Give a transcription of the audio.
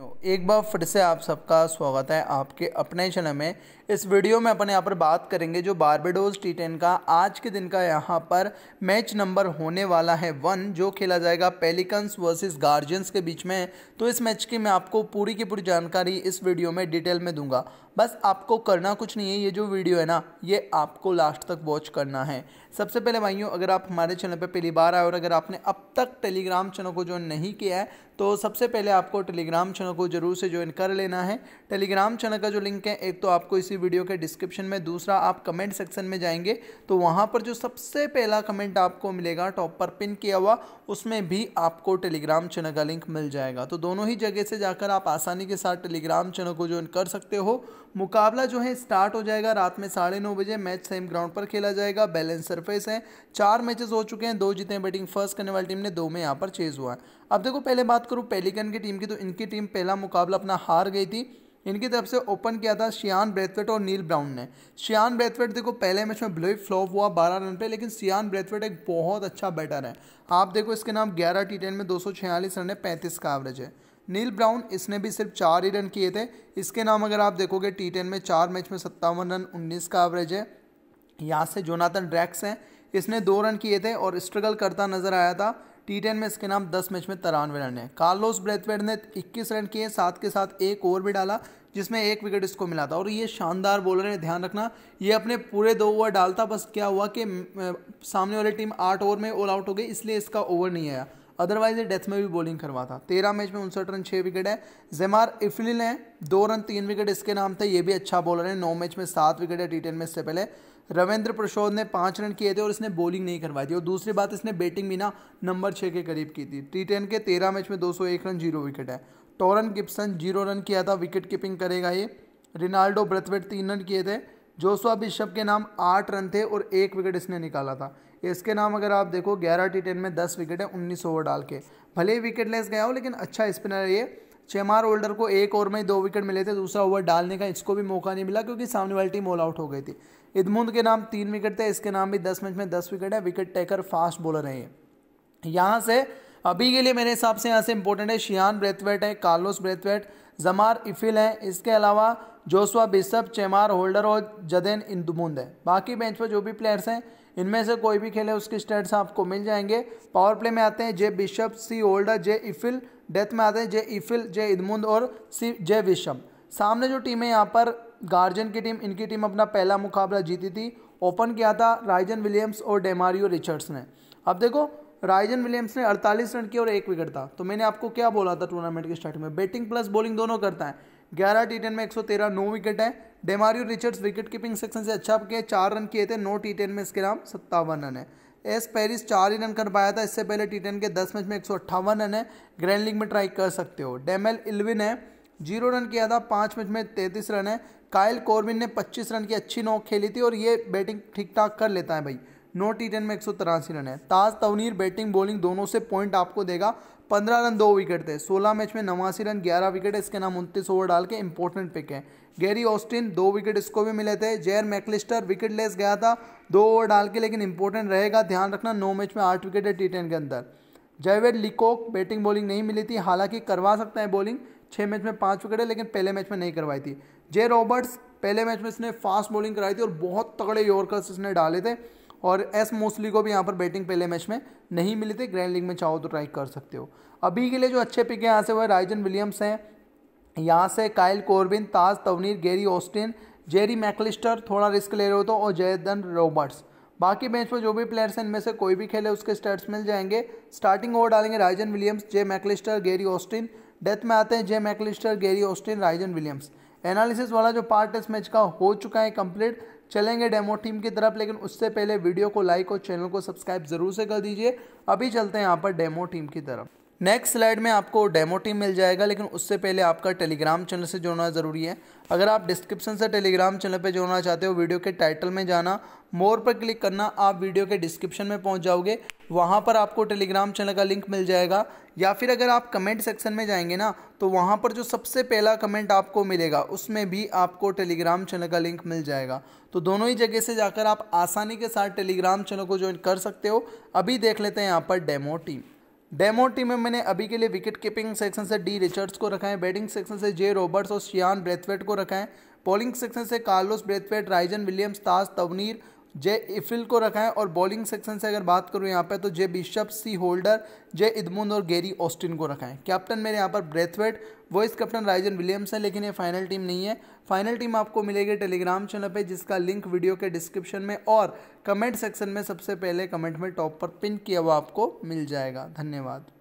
तो एक बार फिर से आप सबका स्वागत है आपके अपने चैनल में इस वीडियो में अपन यहाँ पर बात करेंगे जो बारबेडोज टी टेन का आज के दिन का यहाँ पर मैच नंबर होने वाला है वन जो खेला जाएगा पेलिकन्स वर्सेस गार्जियंस के बीच में तो इस मैच की मैं आपको पूरी की पूरी जानकारी इस वीडियो में डिटेल में दूंगा बस आपको करना कुछ नहीं है ये जो वीडियो है ना ये आपको लास्ट तक वॉच करना है सबसे पहले भाइयों अगर आप हमारे चैनल पर पहली बार आए और अगर आपने अब तक टेलीग्राम चैनल को ज्वाइन नहीं किया है तो सबसे पहले आपको टेलीग्राम चैनल को ज़रूर से ज्वाइन कर लेना है टेलीग्राम चैनल का जो लिंक है एक तो आपको इसी वीडियो के डिस्क्रिप्शन में दूसरा आप कमेंट सेक्शन में जाएंगे तो वहाँ पर जो सबसे पहला कमेंट आपको मिलेगा टॉप पर पिन किया हुआ उसमें भी आपको टेलीग्राम चैनल का लिंक मिल जाएगा तो दोनों ही जगह से जाकर आप आसानी के साथ टेलीग्राम चैनल को ज्वाइन कर सकते हो मुकाबला जो है स्टार्ट हो जाएगा रात में साढ़े नौ बजे मैच सेम ग्राउंड पर खेला जाएगा बैलेंस सरफेस है चार मैचेस हो चुके हैं दो जीते हैं बैटिंग फर्स्ट करने वाली टीम ने दो में यहाँ पर चेज हुआ है अब देखो पहले बात करूँ कन की टीम की तो इनकी टीम पहला मुकाबला अपना हार गई थी इनकी तरफ से ओपन किया था शियान ब्रेथवेट और नील ब्राउन ने शियान ब्रेथवेट देखो पहले मैच में ब्लू फ्लॉप हुआ बारह रन पे लेकिन शियान ब्रेथवेट एक बहुत अच्छा बैटर है आप देखो इसके नाम ग्यारह टी टेन में दो सौ रन है पैंतीस का एवरेज है नील ब्राउन इसने भी सिर्फ चार ही रन किए थे इसके नाम अगर आप देखोगे टी टेन में चार मैच में सत्तावन रन उन्नीस का एवरेज है यहाँ से जोनाथन ड्रैक्स हैं इसने दो रन किए थे और स्ट्रगल करता नजर आया था टी टेन में इसके नाम दस मैच में तिरानवे रन है कार्लोस ब्रेथवेड ने इक्कीस रन किए साथ के साथ एक ओवर भी डाला जिसमें एक विकेट इसको मिला था और ये शानदार बॉलर है ध्यान रखना ये अपने पूरे दो ओवर डालता बस क्या हुआ कि सामने वाली टीम आठ ओवर में ऑल आउट हो गई इसलिए इसका ओवर नहीं आया अदरवाइज ये डेथ में भी बॉलिंग करवाता तेरह मैच में उनसठ रन छः विकेट है जेमार इफिलिन है दो रन तीन विकेट इसके नाम थे ये भी अच्छा बॉलर है नौ मैच में सात विकेट है टी टेन में इससे पहले रविंद्र प्रसोद ने पाँच रन किए थे और इसने बॉलिंग नहीं करवाई थी और दूसरी बात इसने बैटिंग भी ना नंबर छः के करीब की थी टी टेन के तेरह मैच में दो सौ एक रन जीरो विकेट है टोरन गिप्सन जीरो रन किया था विकेट कीपिंग करेगा ये रिनाल्डो ब्रथवेट तीन रन किए थे जोसुआ बिशप के नाम आठ रन थे और एक विकेट इसने निकाला था इसके नाम अगर आप देखो ग्यारह टी टेन में दस विकेट है उन्नीस ओवर डाल के भले ही विकेट लेस गया हो लेकिन अच्छा स्पिनर है ये चेमार होल्डर को एक ओवर में दो विकेट मिले थे दूसरा ओवर डालने का इसको भी मौका नहीं मिला क्योंकि सामने वाली टीम ऑल आउट हो गई थी इदमुंद के नाम तीन विकेट थे इसके नाम भी दस मैच में दस विकेट है विकेट टेकर फास्ट बॉलर है ये यहाँ से अभी के लिए मेरे हिसाब से यहाँ से इंपॉर्टेंट है शियान ब्रेथवेट है कार्लोस ब्रेथवेट जमार इफिल है इसके अलावा जोसवा बिशप चेमार होल्डर और जदेन इंदुमुंद है बाकी बेंच पर जो भी प्लेयर्स हैं इनमें से कोई भी खेले उसके स्टेट्स आपको मिल जाएंगे पावर प्ले में आते हैं J Bishop C Older J Iffil death में आते हैं जे इफिल जे इदमुंद और सी जे विशम सामने जो टीम है यहाँ पर गार्जियन की टीम इनकी टीम अपना पहला मुकाबला जीती थी ओपन किया था राइजन विलियम्स और डेमारियो रिचर्ड्स ने अब देखो राइजन विलियम्स ने 48 रन किए और एक विकेट था तो मैंने आपको क्या बोला था टूर्नामेंट के स्टार्टिंग में बैटिंग प्लस बॉलिंग दोनों करता है ग्यारह टी टेन में एक सौ तेरह नौ विकेट है Demario Richards wicket keeping section से अच्छा किए चार रन किए थे नौ टी टेन में इसके नाम सत्तावन रन है एस पेरिस चार ही रन कर पाया था इससे पहले टी टेन के दस मैच में एक सौ अट्ठावन रन है ग्रैंड लीग में ट्राई कर सकते हो डेमेल इलविन है जीरो रन किया था पाँच मैच में तैंतीस रन है कायल कोरविन ने पच्चीस रन की अच्छी नौक खेली थी और ये बैटिंग ठीक ठाक कर लेता है भाई नॉट टी में एक रन है ताज तवनीर बैटिंग बॉलिंग दोनों से पॉइंट आपको देगा पंद्रह रन दो विकेट थे सोलह मैच में नवासी रन ग्यारह विकेट इसके नाम उनतीस ओवर डाल के इंपॉर्टेंट पिक है गैरी ऑस्टिन दो विकेट इसको भी मिले थे जेयर मैकलिस्टर विकेट लेस गया था दो ओवर डाल के लेकिन इंपॉर्टेंट रहेगा ध्यान रखना नौ मैच में आठ विकेट है टी के अंदर जयवेद लिकोक बैटिंग बॉलिंग नहीं मिली थी हालांकि करवा सकते हैं बॉलिंग छः मैच में पाँच विकेट है लेकिन पहले मैच में नहीं करवाई थी जे रॉबर्ट्स पहले मैच में इसने फास्ट बॉलिंग कराई थी और बहुत तगड़े यॉर्कर्स इसने डाले थे और एस मोस्टली को भी यहाँ पर बैटिंग पहले मैच में नहीं मिली थी ग्रैंड लीग में चाहो तो ट्राई कर सकते हो अभी के लिए जो अच्छे पिक हैं यहाँ से वह राइजन विलियम्स हैं यहाँ से Kyle Corbin Taj Tavneer Gary Austin Jerry McAllister थोड़ा रिस्क ले रहे हो तो और जयदन रॉबर्ट्स बाकी बेंच पर जो भी प्लेयर्स हैं इनमें से कोई भी खेले उसके स्टेट्स मिल जाएंगे स्टार्टिंग ओवर डालेंगे Raizen Williams J McAllister Gary Austin death में आते हैं J McAllister Gary Austin Raizen Williams analysis वाला जो पार्ट इस मैच का हो चुका है कंप्लीट चलेंगे डेमो टीम की तरफ लेकिन उससे पहले वीडियो को लाइक और चैनल को सब्सक्राइब ज़रूर से कर दीजिए अभी चलते हैं यहाँ पर डेमो टीम की तरफ नेक्स्ट स्लाइड में आपको डेमो टीम मिल जाएगा लेकिन उससे पहले आपका टेलीग्राम चैनल से जुड़ना ज़रूरी है अगर आप डिस्क्रिप्शन से टेलीग्राम चैनल पर जुड़ना चाहते हो वीडियो के टाइटल में जाना मोर पर क्लिक करना आप वीडियो के डिस्क्रिप्शन में पहुंच जाओगे वहां पर आपको टेलीग्राम चैनल का लिंक मिल जाएगा या फिर अगर आप कमेंट सेक्शन में जाएंगे ना तो वहां पर जो सबसे पहला कमेंट आपको मिलेगा उसमें भी आपको टेलीग्राम चैनल का लिंक मिल जाएगा तो दोनों ही जगह से जाकर आप आसानी के साथ टेलीग्राम चैनल को ज्वाइन कर सकते हो अभी देख लेते हैं यहाँ पर डेमो टीम डेमो टीम में मैंने अभी के लिए विकेट कीपिंग सेक्शन से डी रिचर्ड्स को रखा है बैटिंग सेक्शन से जे रॉबर्ट्स और शियान ब्रेथवेट को रखा है बॉलिंग सेक्शन से Carlos Brathwaite Raizen Williams Taj Tavneer J Iffil को रखा है और बॉलिंग सेक्शन से अगर बात करूँ यहाँ पर तो जे बिशप सी होल्डर जे इदमुंद और गेरी ऑस्टिन को रखा है कैप्टन मेरे यहाँ पर Brathwaite vice captain Raizen Williams है लेकिन ये फाइनल टीम नहीं है फाइनल टीम आपको मिलेगी टेलीग्राम चैनल पे जिसका लिंक वीडियो के डिस्क्रिप्शन में और कमेंट सेक्शन में सबसे पहले कमेंट में टॉप पर पिन किया हुआ आपको मिल जाएगा धन्यवाद